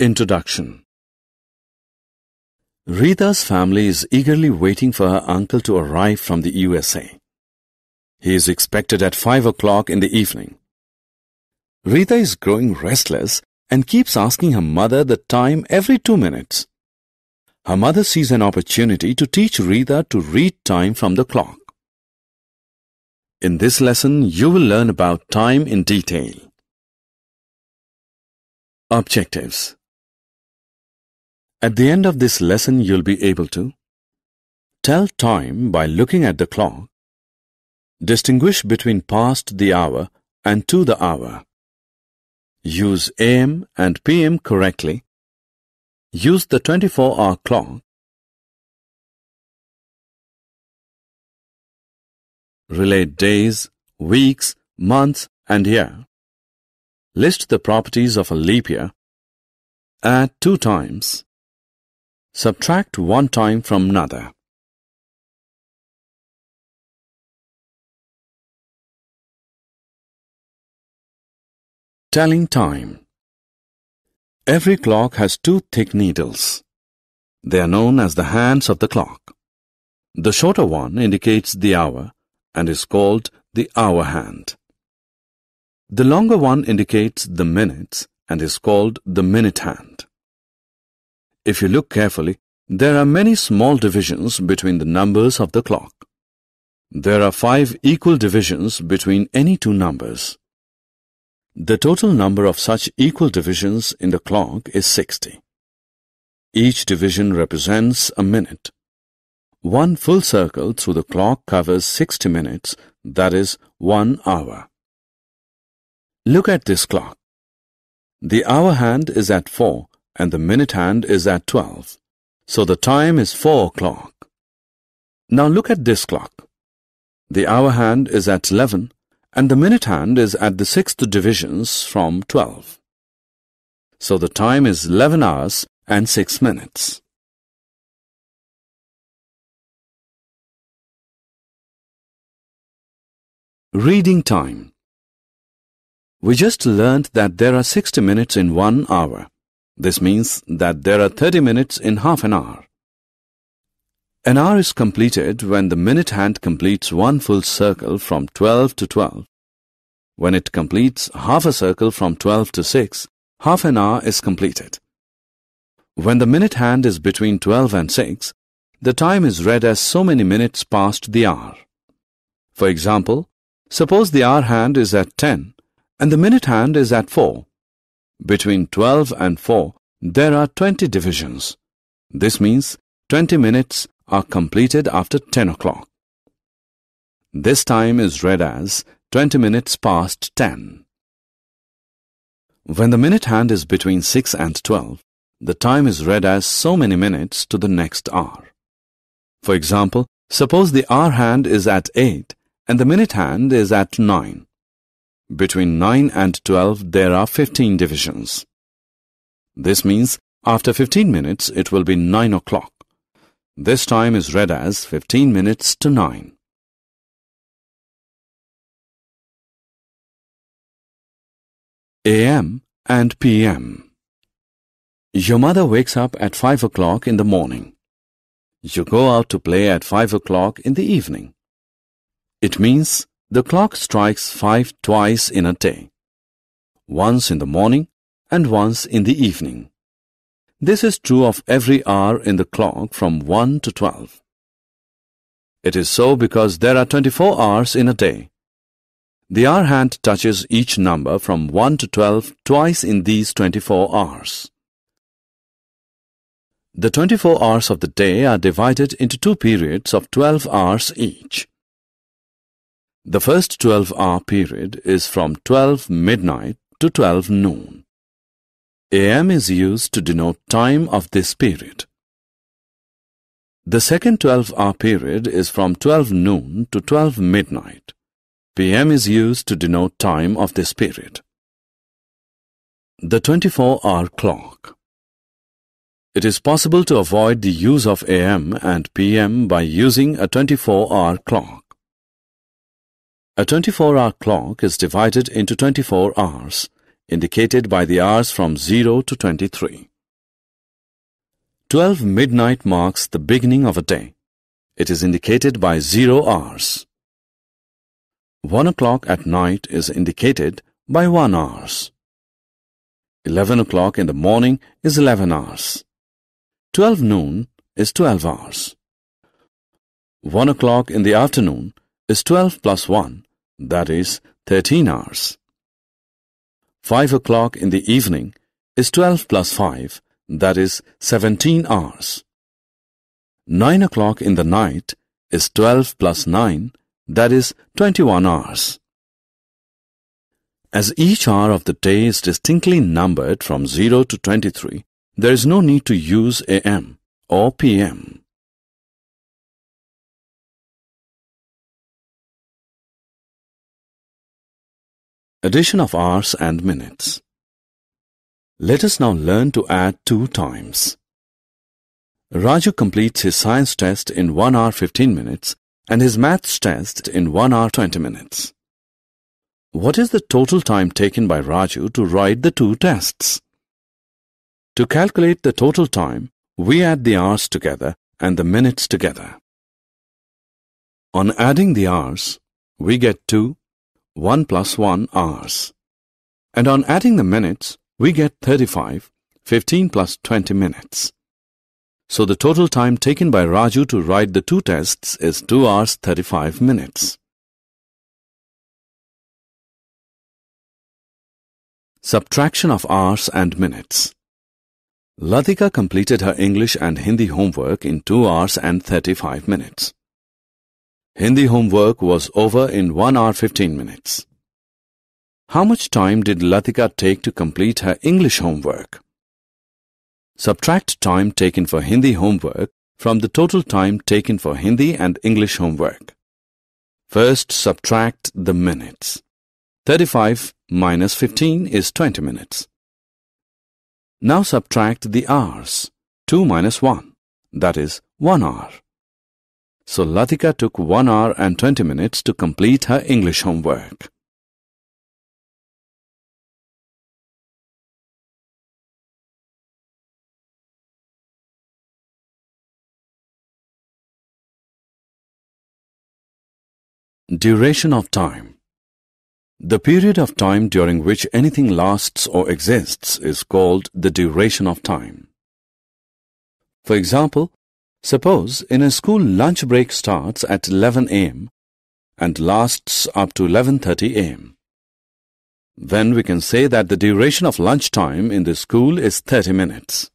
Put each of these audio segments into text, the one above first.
Introduction Rita's family is eagerly waiting for her uncle to arrive from the USA. He is expected at 5 o'clock in the evening. Rita is growing restless and keeps asking her mother the time every two minutes. Her mother sees an opportunity to teach Rita to read time from the clock. In this lesson, you will learn about time in detail. Objectives at the end of this lesson, you'll be able to tell time by looking at the clock, distinguish between past the hour and to the hour, use AM and PM correctly, use the 24-hour clock, relate days, weeks, months and year, list the properties of a leap year, add two times, Subtract one time from another. Telling time. Every clock has two thick needles. They are known as the hands of the clock. The shorter one indicates the hour and is called the hour hand. The longer one indicates the minutes and is called the minute hand. If you look carefully, there are many small divisions between the numbers of the clock. There are five equal divisions between any two numbers. The total number of such equal divisions in the clock is 60. Each division represents a minute. One full circle through the clock covers 60 minutes, that is, one hour. Look at this clock. The hour hand is at 4 and the minute hand is at 12. So the time is 4 o'clock. Now look at this clock. The hour hand is at 11 and the minute hand is at the sixth divisions from 12. So the time is 11 hours and 6 minutes. Reading time We just learned that there are 60 minutes in one hour. This means that there are 30 minutes in half an hour. An hour is completed when the minute hand completes one full circle from 12 to 12. When it completes half a circle from 12 to 6, half an hour is completed. When the minute hand is between 12 and 6, the time is read as so many minutes past the hour. For example, suppose the hour hand is at 10 and the minute hand is at 4. Between 12 and 4, there are 20 divisions. This means 20 minutes are completed after 10 o'clock. This time is read as 20 minutes past 10. When the minute hand is between 6 and 12, the time is read as so many minutes to the next hour. For example, suppose the hour hand is at 8 and the minute hand is at 9. Between 9 and 12 there are 15 divisions. This means after 15 minutes it will be 9 o'clock. This time is read as 15 minutes to 9. AM and PM Your mother wakes up at 5 o'clock in the morning. You go out to play at 5 o'clock in the evening. It means the clock strikes five twice in a day, once in the morning and once in the evening. This is true of every hour in the clock from 1 to 12. It is so because there are 24 hours in a day. The hour hand touches each number from 1 to 12 twice in these 24 hours. The 24 hours of the day are divided into two periods of 12 hours each. The first 12-hour period is from 12 midnight to 12 noon. AM is used to denote time of this period. The second 12-hour period is from 12 noon to 12 midnight. PM is used to denote time of this period. The 24-hour clock It is possible to avoid the use of AM and PM by using a 24-hour clock. A 24-hour clock is divided into 24 hours, indicated by the hours from 0 to 23. 12 midnight marks the beginning of a day. It is indicated by 0 hours. 1 o'clock at night is indicated by 1 hours. 11 o'clock in the morning is 11 hours. 12 noon is 12 hours. 1 o'clock in the afternoon is 12 plus 1 that is, 13 hours. 5 o'clock in the evening is 12 plus 5, that is 17 hours. 9 o'clock in the night is 12 plus 9, that is 21 hours. As each hour of the day is distinctly numbered from 0 to 23, there is no need to use AM or PM. Addition of hours and minutes. Let us now learn to add two times. Raju completes his science test in 1 hour 15 minutes and his maths test in 1 hour 20 minutes. What is the total time taken by Raju to write the two tests? To calculate the total time, we add the hours together and the minutes together. On adding the hours, we get 2 1 plus 1 hours. And on adding the minutes, we get 35, 15 plus 20 minutes. So the total time taken by Raju to write the two tests is 2 hours 35 minutes. Subtraction of hours and minutes. Latika completed her English and Hindi homework in 2 hours and 35 minutes. Hindi homework was over in 1 hour 15 minutes. How much time did Latika take to complete her English homework? Subtract time taken for Hindi homework from the total time taken for Hindi and English homework. First, subtract the minutes. 35 minus 15 is 20 minutes. Now subtract the hours. 2 minus 1, that is 1 hour so Latika took 1 hour and 20 minutes to complete her English homework. Duration of time The period of time during which anything lasts or exists is called the duration of time. For example, Suppose in a school lunch break starts at 11 a.m. and lasts up to 11.30 a.m. Then we can say that the duration of lunch time in the school is 30 minutes.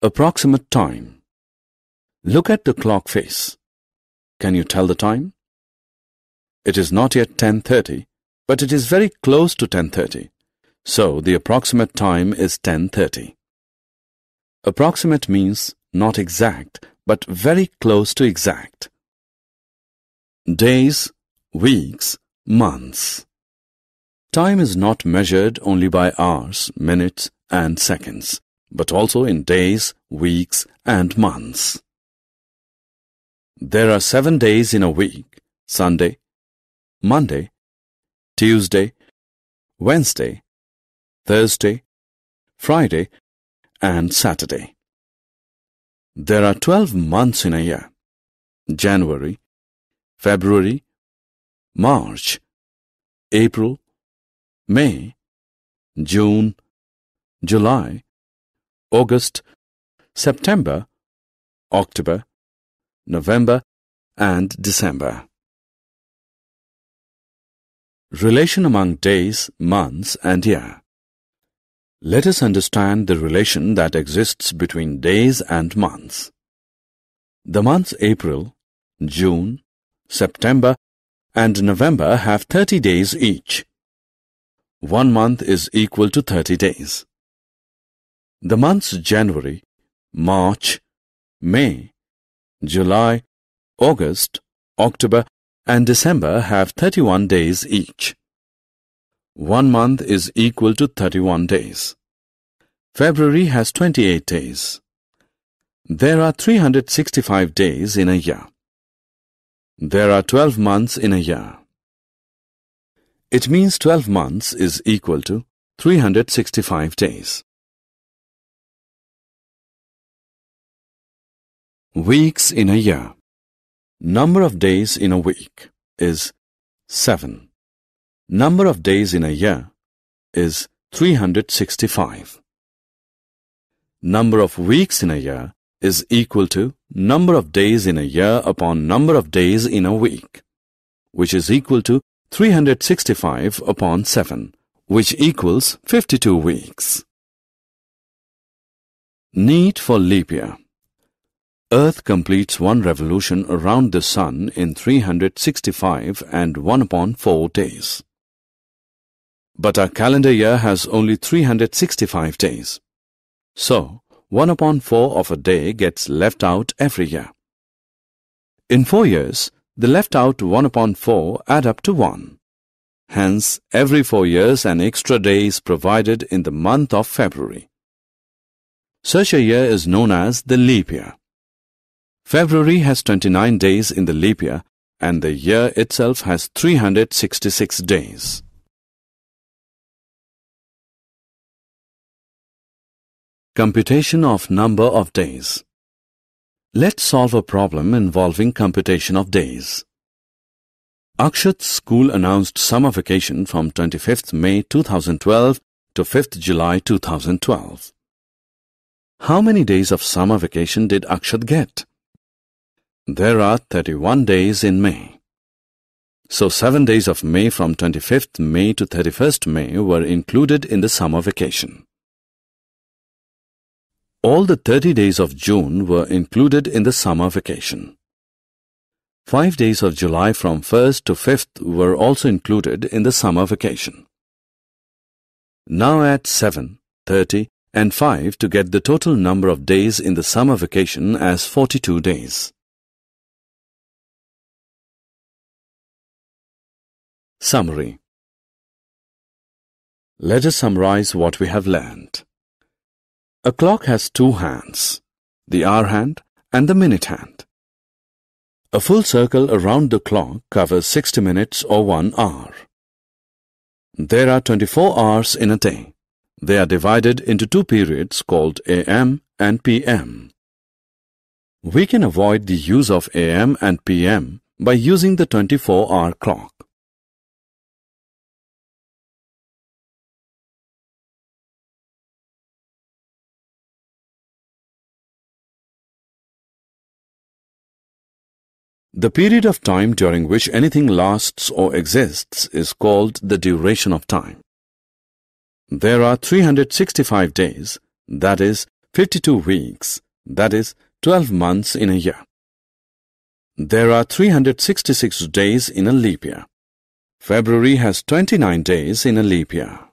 Approximate time. Look at the clock face. Can you tell the time? It is not yet 10.30, but it is very close to 10.30, so the approximate time is 10.30. Approximate means not exact, but very close to exact. Days, weeks, months. Time is not measured only by hours, minutes and seconds, but also in days, weeks and months. There are seven days in a week, Sunday, Monday, Tuesday, Wednesday, Thursday, Friday, and Saturday. There are 12 months in a year January, February, March, April, May, June, July, August, September, October, November, and December. Relation among days, months and year. Let us understand the relation that exists between days and months. The months April, June, September and November have 30 days each. One month is equal to 30 days. The months January, March, May, July, August, October and December have 31 days each. One month is equal to 31 days. February has 28 days. There are 365 days in a year. There are 12 months in a year. It means 12 months is equal to 365 days. Weeks in a year. Number of days in a week is 7. Number of days in a year is 365. Number of weeks in a year is equal to number of days in a year upon number of days in a week, which is equal to 365 upon 7, which equals 52 weeks. Need for leap year. Earth completes one revolution around the Sun in 365 and 1 upon 4 days. But our calendar year has only 365 days. So, 1 upon 4 of a day gets left out every year. In 4 years, the left out 1 upon 4 add up to 1. Hence, every 4 years an extra day is provided in the month of February. Such a year is known as the leap year. February has 29 days in the leap year and the year itself has 366 days. Computation of number of days Let's solve a problem involving computation of days. Akshat's school announced summer vacation from 25th May 2012 to 5th July 2012. How many days of summer vacation did Akshat get? There are 31 days in May. So 7 days of May from 25th May to 31st May were included in the summer vacation. All the 30 days of June were included in the summer vacation. Five days of July from 1st to 5th were also included in the summer vacation. Now add 7, 30 and 5 to get the total number of days in the summer vacation as 42 days. Summary Let us summarize what we have learned. A clock has two hands, the hour hand and the minute hand. A full circle around the clock covers 60 minutes or 1 hour. There are 24 hours in a day. They are divided into two periods called AM and PM. We can avoid the use of AM and PM by using the 24-hour clock. The period of time during which anything lasts or exists is called the duration of time. There are 365 days, that is 52 weeks, that is 12 months in a year. There are 366 days in a leap year. February has 29 days in a leap year.